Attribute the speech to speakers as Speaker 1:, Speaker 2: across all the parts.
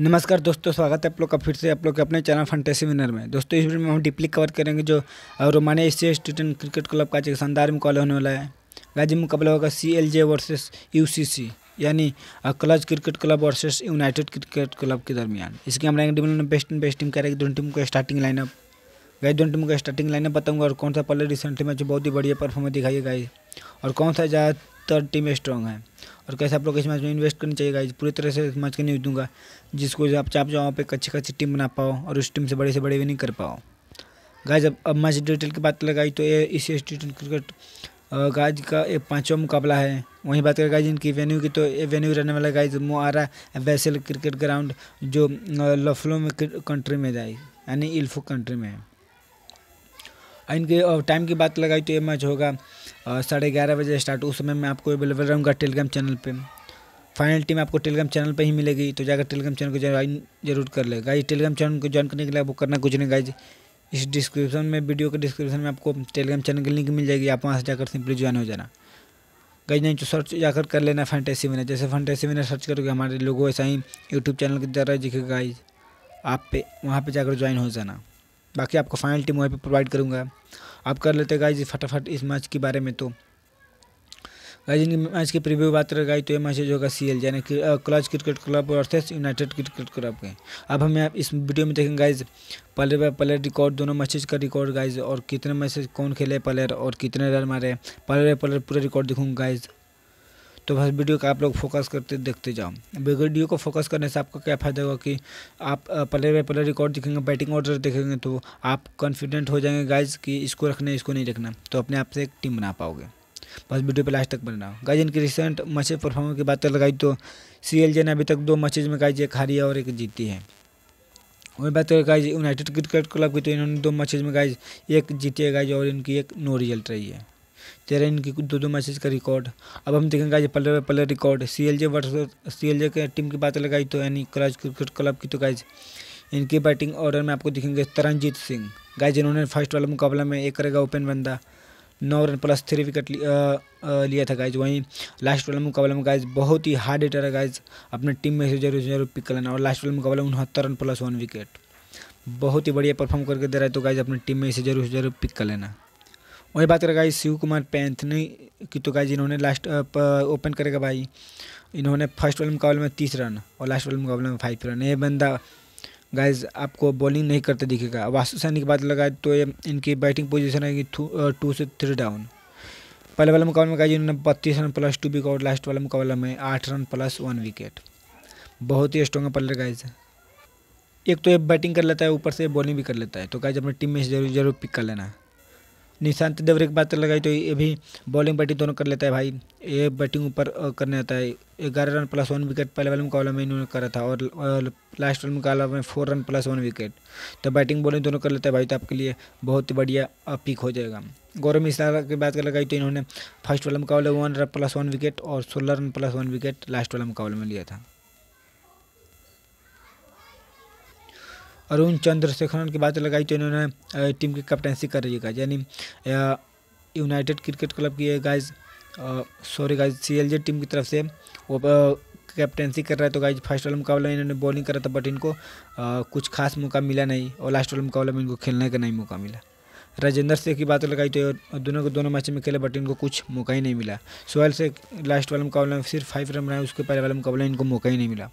Speaker 1: नमस्कार दोस्तों स्वागत है आप लोग का फिर से आप लोग के अपने चैनल फंटेसी विनर में दोस्तों इस वीडियो में हम डीपली कवर करेंगे जो Romania Asia student cricket club का शानदार मुकाबला होने वाला है गाजी मुकाबला होगा C L J versus U C C यानी clutch cricket club versus united cricket club के दरमियान इसके हम rank team best in best team करेंगे दोनों टीम का स्टार्टिंग लाइनअप गाइस दोनों टीम का स्टार्टिंग लाइनअप बताऊंगा और कौन सा पहले रिसेंटली मैच बहुत ही बढ़िया परफॉर्मेंस दिखाई गई गाइस और कौन सा ज़्यादा तर टीम स्ट्रॉन्ग है और कैसे आप लोग इस मैच में इन्वेस्ट करनी चाहिए गाइज पूरी तरह से इस मैच का न्यूज़ दूंगा जिसको आप चाप जाओ आप एक अच्छी खासी टीम बना पाओ और उस टीम से बड़े से बड़े विनिंग कर पाओ गाइज अब अब मैच डिटेल की बात लगाई तो ये इसी इंस्टीट्यूट क्रिकेट गाइज का एक पाँचवा मुकाबला है वहीं बात करें गाइज इनकी वेन्यू की तो ये वेन्यू रहने वाला गाइज मो आ रहा है वैसल क्रिकेट ग्राउंड जो लफलो में कंट्री में जाए यानी इल्फो कंट्री में है इनके टाइम की बात लगाई तो ये मैच होगा साढ़े ग्यारह बजे स्टार्ट उस समय मैं आपको अवेलेबल रहूँगा टेलीग्राम चैनल पर फाइनल टीम आपको टेलीग्राम चैनल पर ही मिलेगी तो जाकर टेलीग्राम चैनल को ज्वाइन जरूर कर ले गाइज टेलीग्राम चैनल को ज्वाइन करने के लिए आपको करना कुछ नहीं गाइज इस डिस्क्रिप्शन में वीडियो के डिस्क्रिप्शन में आपको टेलीग्राम चैनल की लिंक मिल जाएगी आप वहाँ से जाकर सिंपली ज्वाइन हो जाना गाइज नहीं तो सर्च जाकर कर लेना फैंटेसी विनर जैसे फैंटेसी विनर सर्च करोगे हमारे लोगों ऐसा ही यूट्यूब चैनल की तरह दिखेगा गाइज आप पे वहाँ पर जाकर ज्वाइन हो जाना बाकी आपको फाइनल टीम वहीं पर प्रोवाइड करूँगा आप कर लेते गाइज फटाफट इस मैच के बारे में तो गाइज इनकी मैच की प्रीव्यू बात करें गाइज तो ये मैच होगा सी एल यानी कि क्लच क्रिकेट क्लब और यूनाइटेड क्रिकेट क्लब के अब हम आप इस वीडियो में देखेंगे guys player by player record दोनों मैचेज का रिकॉर्ड गाइज और कितने मैसेज कौन खेले प्लेयर और कितने रन मारे प्लेयर बाय प्लेयर पूरा रिकॉर्ड दिखूँगा गाइज तो बस वीडियो का आप लोग फोकस करते देखते जाओ वीडियो को फोकस करने से आपका क्या फ़ायदा होगा कि आप प्लेयर बाय प्लेयर रिकॉर्ड देखेंगे बैटिंग ऑर्डर देखेंगे तो आप कॉन्फिडेंट हो जाएंगे गाइज कि इसको रखना इसको नहीं रखना तो अपने आप से एक टीम बना पाओगे बस वीडियो पे लास्ट तक बनना गाइज इनकी रिसेंट मैचेज परफॉर्मेंस की बात लगाई तो सी एल जे ने अभी तक दो मैचेज में गाइज एक हारी और एक जीती है वही बात करें गाइज यूनाइटेड क्रिकेट क्लब की तो इन्होंने दो मैचेज में गाइज एक जीती है गाइज और इनकी एक नो रिजल्ट रही है तेरह इनकी दो दो मैसेज का रिकॉर्ड अब हम देखेंगे आज player player record C L J versus C L जे के टीम की बात लगाई तो यानी कलाज क्रिकेट क्लब की तो गाइज इनकी बैटिंग ऑर्डर में आपको दिखेंगे तरनजीत सिंह गाइज इन्होंने फर्स्ट वाला मुकाबला में एक करेगा ओपन बंदा नौ रन प्लस थ्री विकेट लिया था गाइज वहीं लास्ट वाला मुकाबला में गाइज बहुत ही हार्ड हिटर है गाइज अपने टीम में से जरूर जरूर पिक लेना और लास्ट वाला मुकाबला उनहत्तर रन प्लस वन विकेट बहुत ही बढ़िया परफॉर्म करके दे रहा है तो गाइज अपनी टीम में इसे जरूर जरूर पिक कर लेना वही बात करेगा शिव कुमार पैंथनी की तो गाई इन्होंने लास्ट ओपन करेगा भाई इन्होंने फर्स्ट वाले मुकाबले में तीस रन और लास्ट वाले मुकाबले में फाइव रन ये बंदा गाइज आपको बॉलिंग नहीं करते दिखेगा वास्तु सैनी की बात लगाए तो ये इनकी बैटिंग पोजीशन है कि टू से थ्री डाउन पहले वाले मुकाबले में गाइज इन्होंने बत्तीस रन प्लस टू विकेट और लास्ट वाले मुकाबले में आठ रन प्लस वन विकेट बहुत ही स्ट्रॉन्ग पल्लर गाइज एक तो ये बैटिंग कर लेता है ऊपर से बॉलिंग भी कर लेता है तो गाइज अपनी टीम में जरूर जरूर पिक कर लेना है निशांत देवरे की बात लगाई तो ये भी बॉलिंग बैटिंग दोनों कर लेता है भाई ये बैटिंग ऊपर करने आता है ग्यारह रन प्लस वन विकेट पहले वाले मुकाबला में इन्होंने करा था और, लास्ट वाले मुकाबला में four run plus one wicket तो बैटिंग बॉलिंग दोनों कर लेता है भाई तो आपके लिए बहुत ही बढ़िया पिक हो जाएगा गौरव मिश्रा की बात कर लगाई तो इन्होंने फर्स्ट वाला मुकाबला one run plus one wicket और सोलह run plus one wicket last वाला मुकाबले में लिया था अरुण चंद्रशेखरन की बात लगाई तो इन्होंने टीम की कैप्टनसी कर रही है यानी यूनाइटेड क्रिकेट क्लब की guys sorry guys C team की तरफ से वो कैप्टनसी कर रहा है तो गाइज फर्स्ट वाला मुकाबला इन्होंने बॉलिंग करा था बट इनको आ, कुछ खास मौका मिला नहीं और लास्ट वाला मुकाबला में इनको खेलने का नहीं मौका मिला राजेंद्र सिंह की बात लगाई तो दोनों को दोनों मैच में खेले बट इनको कुछ मौका ही नहीं मिला सोहेल से लास्ट वाला मुकाबला में सिर्फ फाइव रन बनाए उसके पहले वाला मुकाबला इनको मौका ही नहीं मिला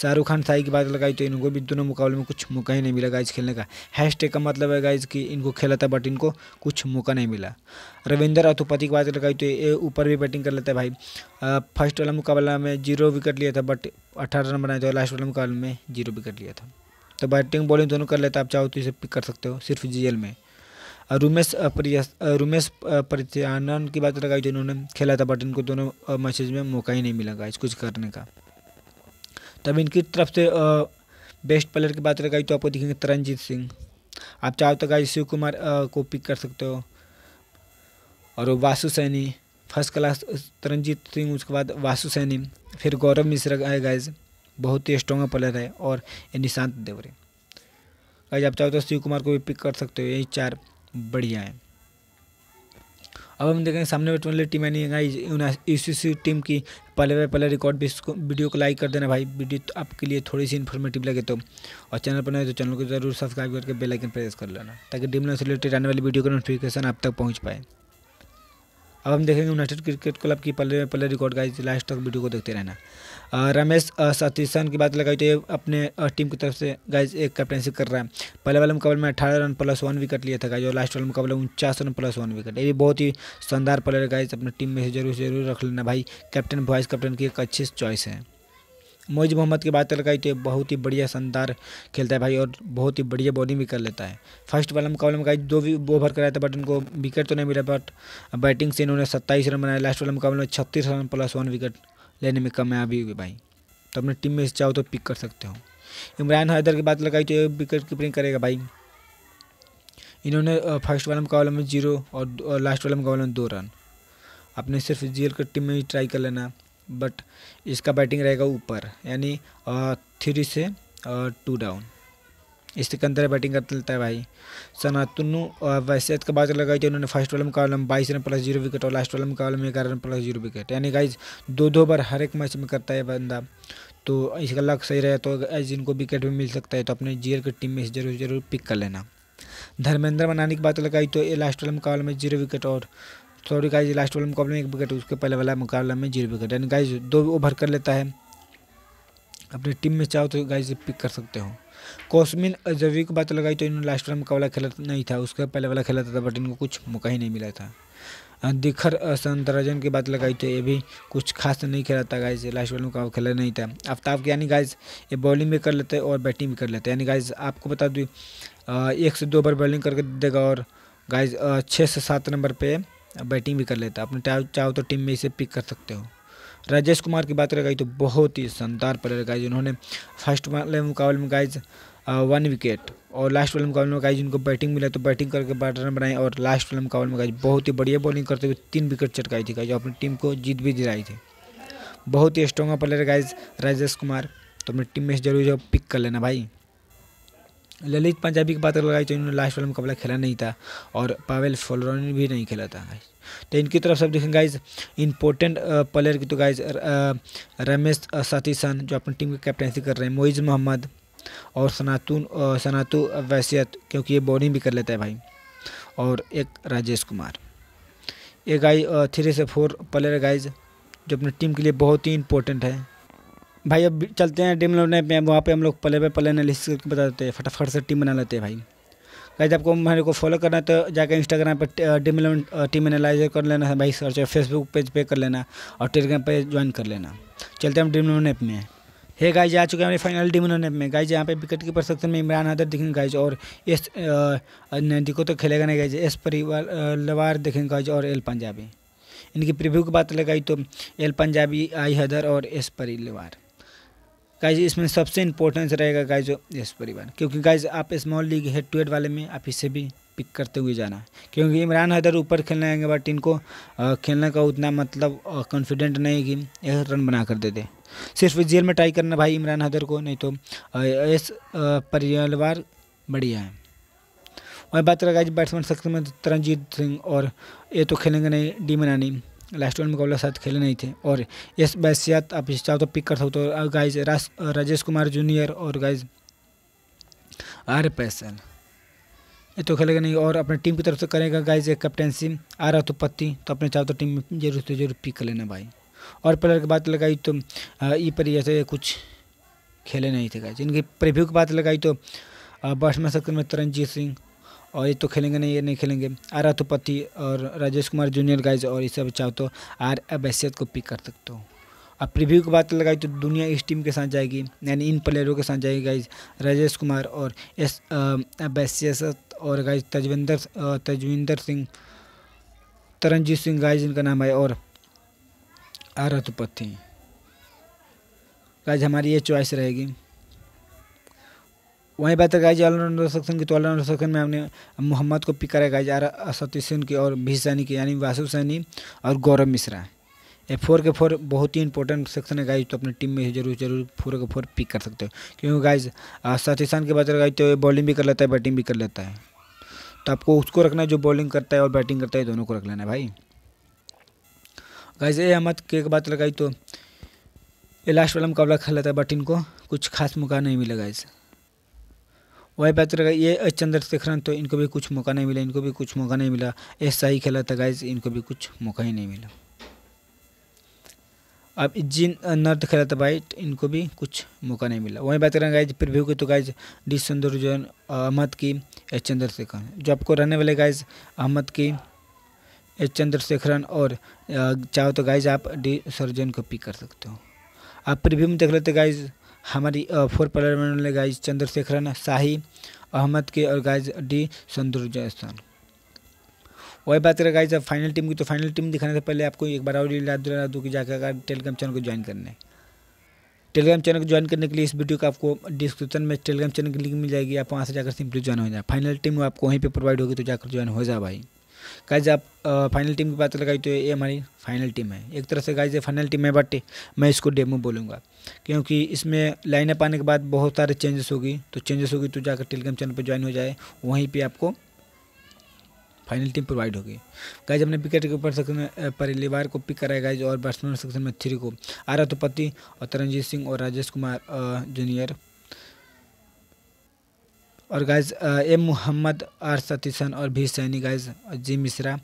Speaker 1: शाहरुख खान साई की बात लगाई तो इनको भी दोनों मुकाबले में कुछ मौका ही नहीं मिला गाइज खेलने का हैश टेक का मतलब है गाइज कि इनको खेला था बट इनको कुछ मौका नहीं मिला रविंदर अथोपति की बात लगाई तो ये ऊपर भी बैटिंग कर लेता है भाई फर्स्ट वाला मुकाबला में जीरो विकेट लिया था बट अठारह रन बनाए थे लास्ट वाला मुकाबले में जीरो विकेट लिया था तो बैटिंग बॉलिंग दोनों कर लेते आप चाहो तो इसे पिक कर सकते हो सिर्फ एल में रुमेश रुमेश प्रत्यानंद की बात लगाई तो इन्होंने खेला था बट इनको दोनों मैचेज में मौका ही नहीं मिला गाइज कुछ करने का तब इनकी तरफ से बेस्ट प्लेयर की बात रखाई तो आपको दिखेंगे तरनजीत सिंह आप चाहो तो गाइज शिव कुमार को पिक कर सकते हो और वासु सैनी फर्स्ट क्लास तरनजीत सिंह उसके बाद वासु सैनी फिर गौरव मिश्रा है गाइज बहुत ही स्ट्रॉन्ग प्लेयर है और ये निशांत देवरे गाइज आप चाहो तो शिव कुमार को भी पिक कर सकते हो यही चार बढ़िया हैं अब हम देखेंगे सामने बैठने वाली टीम यानी यूसीसी टीम की पहले बार पहले रिकॉर्ड भी वीडियो को लाइक कर देना भाई वीडियो तो आपके लिए थोड़ी सी इन्फॉर्मेटिव लगे तो और चैनल पर नए तो चैनल को जरूर सब्सक्राइब करके बेलाइकन प्रेस कर लेना ताकि ड्रीम से रिलेटेड आने वाली वीडियो का नोटिफिकेशन आप तक पहुँच पाए अब हम देखेंगे यूनाइटेड क्रिकेट क्लब की पहले पहले रिकॉर्ड का लास्ट तक वीडियो को देखते रहना रमेश सतीशन की बात लगाई तो ये अपने टीम की तरफ से गाइज एक कैप्टनशिप कर रहा है पहले वाले मुकाबले में अठारह रन प्लस वन विकेट लिया था गाइज और लास्ट वाले मुकाबले में उनचास रन प्लस वन विकेट ये भी बहुत ही शानदार प्लेयर गाइज अपने टीम में से जरूर जरूर रख लेना भाई कैप्टन वाइस कैप्टन की एक अच्छी चॉइस है मोइज मोहम्मद की बात लगाई तो बहुत ही बढ़िया शानदार खेलता है भाई और बहुत ही बढ़िया बॉलिंग भी कर लेता है फर्स्ट वाला मुकाबला में दो भी ओवर कराया था बट उनको विकेट तो नहीं मिला बट बैटिंग से इन्होंने सत्ताईस रन बनाया लास्ट वाला मुकाबले में छत्तीस रन प्लस वन विकेट लेने में कामयाबी हुई भाई तो अपने टीम में चाहो तो पिक कर सकते हो इमरान हैदर की बात लगाई तो विकेट कीपिंग करेगा भाई इन्होंने फर्स्ट वाला मुकाबले में जीरो और लास्ट वाला मुकाबले में दो रन अपने सिर्फ जीएल के टीम में ही ट्राई कर लेना बट इसका बैटिंग रहेगा ऊपर यानी थ्री से टू डाउन इसके सिकंदर बैटिंग करते रहता है भाई सनातनु वैसे का बात लगाई थी उन्होंने फर्स्ट वाले मुकाबले में बाईस रन प्लस जीरो विकेट और लास्ट वाले मुकाबले में ग्यारह रन प्लस जीरो विकेट यानी गाइज दो दो बार हर एक मैच में करता है बंदा तो इसका लक सही रहे तो जिनको इनको विकेट भी मिल सकता है तो अपने जीर की टीम में इसे जरूर जरूर पिक कर लेना धर्मेंद्र मनानी की बात लगाई तो ये लास्ट वाले मुकाबले में जीरो विकेट और सॉरी गाइज लास्ट वाले मुकाबले में एक विकेट उसके पहले वाला मुकाबला में जीरो विकेट यानी गाइज दो ओवर कर लेता है अपनी टीम में चाहो तो गाइज पिक कर सकते हो कौसमिन अजवी की बात लगाई तो इन्होंने लास्ट वाला मुकाबला खेला नहीं था उसके पहले वाला खेला था बट इनको कुछ मौका ही नहीं मिला था uh, दिखर uh, संतराजन की बात लगाई तो ये भी कुछ खास नहीं खेला था गाइज लास्ट वाले मुकाबला खेला नहीं था आफ्ताब यानी गाइज ये बॉलिंग भी कर लेते हैं और बैटिंग भी कर लेते हैं यानी गाइज आपको बता दूँ uh, एक से दो ओवर बॉलिंग करके देगा और गाइज छः से सात नंबर पर बैटिंग भी कर लेता है अपने चाहो तो टीम में इसे पिक कर सकते हो राजेश कुमार की बात करें तो बहुत ही शानदार प्लेयर गाइज उन्होंने फर्स्ट वाले मुकाबले में गाइज वन विकेट और लास्ट वाले मुकाबले में गाइज उनको बैटिंग मिला तो बैटिंग करके बारह रन बनाए और लास्ट वाले मुकाबले में गाइज बहुत ही बढ़िया बॉलिंग करते हुए तीन विकेट चटकाई थी गाइज अपनी टीम को जीत भी दिलाई थी बहुत ही strong player guys Rajesh Kumar तो अपनी टीम में जरूर जो पिक कर लेना भाई ललित पंजाबी की बात अगर लगाई तो इन्होंने लास्ट वाला मुकाबला खेला नहीं था और पावेल फोलरॉन भी नहीं खेला था तो इनकी तरफ सब देखें गाइज इंपॉर्टेंट प्लेयर की तो गाइज रमेश सातीसन जो अपनी टीम की कैप्टनसी कर रहे हैं मोइज़ मोहम्मद और सनातून सनातु वैसियत क्योंकि ये बॉलिंग भी कर लेता है भाई और एक राजेश कुमार ये गाइज थ्री से फोर प्लेयर गाइज जो अपनी टीम के लिए बहुत ही इंपॉर्टेंट है भाई अब चलते हैं टीम लोने पे वहाँ पे हम लोग पले पे पले एनालिसिस करके बता देते हैं फटाफट से टीम बना लेते हैं भाई गाइज आपको मेरे को फॉलो करना है तो जाकर इंस्टाग्राम पर टीम टीम एनालाइजर कर लेना भाई सर्च फेसबुक पेज पे कर लेना और टेलीग्राम पे ज्वाइन कर लेना चलते हैं हम टीम लोन ऐप में हे गाइज आ चुके हैं हमारे फाइनल टीम लोन ऐप में गाइज यहाँ पे विकेट कीपर सेक्शन में इमरान हदर दिखेंगे गाइज और एस नदीको तो खेलेगा नहीं गाइज एस परिवार लवार देखेंगे गाइज और एल पंजाबी इनकी प्रिव्यू की बात लगाई तो एल पंजाबी आई हदर और एस परिवार गाइज इसमें सबसे इंपॉर्टेंस रहेगा गाइज यश परिवार क्योंकि गाइज आप small league head to head वाले में आप इसे भी पिक करते हुए जाना क्योंकि इमरान हैदर ऊपर खेलने आएंगे बट इनको खेलने का उतना मतलब कॉन्फिडेंट नहीं कि यह रन बना कर दे दे सिर्फ जेल में ट्राई करना भाई इमरान हैदर को नहीं तो यश परिवार बढ़िया है वही बात करें guys batsman section Taranjeet Singh और ये तो खेलेंगे नहीं डी मनानी लास्ट वन मुकाबला साथ खेले नहीं थे और इस बैसियात आप चाहो तो पिक कर सकते हो गाइज राजेश कुमार जूनियर और गाइज आर पैसल ये तो खेलेगा नहीं और अपने टीम की तरफ से करेगा गाइज एक कैप्टनसी आ रहा तो पत्ती तो अपने चाहो तो टीम जरूर से जरूर पिक कर लेना भाई और प्लेयर की बात लगाई तो ई पर ऐसे कुछ खेले नहीं थे गाइज इनकी प्रिव्यू की बात लगाई तो बैट्समैन सेक्टर में तरनजीत सिंह और ये तो खेलेंगे नहीं ये नहीं खेलेंगे आर अतुपति तो और राजेश कुमार जूनियर गाइज और ये सब चाहो तो आर अबैसियत को पिक कर सकते हो अब प्रीव्यू की बात लगाई तो दुनिया इस टीम के साथ जाएगी यानी इन प्लेयरों के साथ जाएगी गाइज राजेश कुमार और एस अबैसियत और गाइज तजविंदर तजविंदर सिंह तरनजीत सिंह गाइज इनका नाम है और आर अतुपति तो गाइज हमारी ये चॉइस रहेगी वहीं बात है गाइज ऑलराउंडर सेक्शन की तो ऑलराउंडर सेक्शन में हमने मोहम्मद को पिक करा गाइज सतीश सेन की और भी सैनी की यानी वासु सैनी और गौरव मिश्रा ये फोर के फोर बहुत ही इंपॉर्टेंट सेक्शन है गाइज तो अपने टीम में जरूर जरूर फोर के फोर पिक कर सकते हो क्योंकि गाइज सतीशान की बात गाइज तो बॉलिंग भी कर लेता है बैटिंग भी कर लेता है तो आपको उसको रखना है जो बॉलिंग करता है और बैटिंग करता है दोनों को रख लेना है भाई गाइज ए अहमद के बात लगाई तो ये लास्ट वाला मुकाबला खेल लेता है बट इनको कुछ खास मौका नहीं मिला गाइज़ वही बात रहेगा ये चंद्रशेखरन तो इनको भी कुछ मौका नहीं मिला इनको भी कुछ मौका नहीं मिला ऐसा ही खेला था गाइज इनको भी कुछ मौका ही नहीं मिला अब जिन नर्थ खेला था भाई इनको भी कुछ मौका नहीं मिला वही बात करें गाइज फिर की तो गाइज डी सुंदर जो अहमद की एच चंद्रशेखरन जो आपको रहने वाले गाइज अहमद की एच चंद्रशेखरन और चाहो तो गाइज आप डी सर्जन को पिक कर सकते हो आप प्रिव्यू में देख लेते गाइज हमारी फोर प्लेयर में उन्होंने गाइज चंद्रशेखरन शाही अहमद के और गाइज डी जयसन वही बात करें गाइज अब फाइनल टीम की तो फाइनल टीम दिखाने से पहले आपको एक बार और याद दिला दूँ कि जाकर टेलीग्राम चैनल को ज्वाइन करने टेलीग्राम चैनल को ज्वाइन करने के लिए इस वीडियो का आपको डिस्क्रिप्शन में टेलीग्राम चैनल की लिंक मिल जाएगी आप वहाँ से जाकर सिंपली ज्वाइन हो जाए फाइनल टीम आपको वहीं पर प्रोवाइड होगी तो जाकर ज्वाइन हो जाए भाई गाइज आप फाइनल टीम की बात लगाई तो ये हमारी फाइनल टीम है एक तरह से गाइज ये फाइनल टीम है बट मैं इसको डेमो बोलूँगा क्योंकि इसमें लाइन अप आने के बाद बहुत सारे चेंजेस होगी तो चेंजेस होगी तो जाकर टेलीग्राम चैनल पर ज्वाइन हो जाए वहीं पर आपको फाइनल टीम प्रोवाइड होगी गाइज हमने विकेट के ऊपर सेक्शन में को पिक कराया गाइज और बैट्समैन सेक्शन में थ्री को आरा और तरनजीत सिंह और राजेश कुमार जूनियर और guys M Mohammad R Satheesan और भी Saini guys G Mishra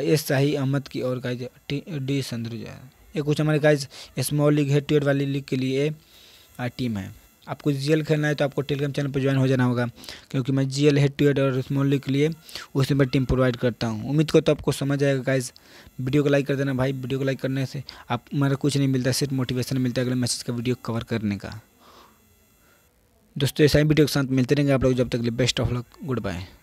Speaker 1: S Shahi Ahmed की और गाइज डी संदरुजा ये कुछ हमारे गाइज स्मॉल लीग है ट्वेट वाली लीग के लिए टीम है आपको जीएल खेलना है तो आपको टेलीग्राम चैनल पर ज्वाइन हो जाना होगा क्योंकि मैं जीएल एल टू हेड और स्मॉल लीग के लिए उसमें मैं टीम प्रोवाइड करता हूँ उम्मीद को तो आपको समझ आएगा गाइज वीडियो को लाइक कर देना भाई वीडियो को लाइक करने से आप मेरा कुछ नहीं मिलता सिर्फ मोटिवेशन मिलता है अगले मैसेज का वीडियो कवर करने का दोस्तों ऐसा ही वीडियो के साथ मिलते रहेंगे आप लोग जब तक लिए best of luck good bye